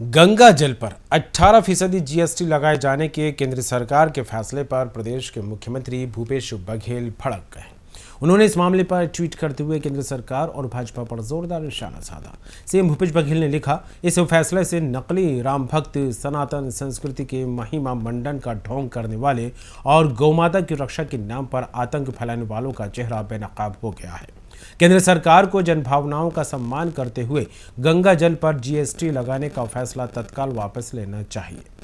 गंगा जल पर 18 फीसदी जीएसटी लगाए जाने के केंद्र सरकार के फैसले पर प्रदेश के मुख्यमंत्री भूपेश बघेल भड़क गए उन्होंने इस मामले पर ट्वीट करते हुए केंद्र सरकार और भाजपा पर जोरदार निशाना साधा सीएम भूपेश बघेल ने लिखा इस फैसले से नकली राम भक्त सनातन संस्कृति के महिमा मंडन का ढोंग करने वाले और गौमाता की रक्षा के नाम पर आतंक फैलाने वालों का चेहरा बेनकाब हो गया है केंद्र सरकार को जनभावनाओं का सम्मान करते हुए गंगा जल पर जीएसटी लगाने का फैसला तत्काल वापस लेना चाहिए